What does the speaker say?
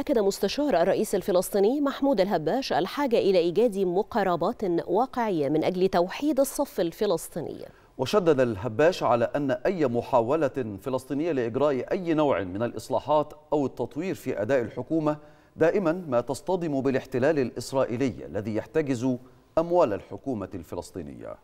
أكد مستشار الرئيس الفلسطيني محمود الهباش الحاجة إلى إيجاد مقاربات واقعية من أجل توحيد الصف الفلسطيني وشدد الهباش على أن أي محاولة فلسطينية لإجراء أي نوع من الإصلاحات أو التطوير في أداء الحكومة دائما ما تصطدم بالاحتلال الإسرائيلي الذي يحتجز أموال الحكومة الفلسطينية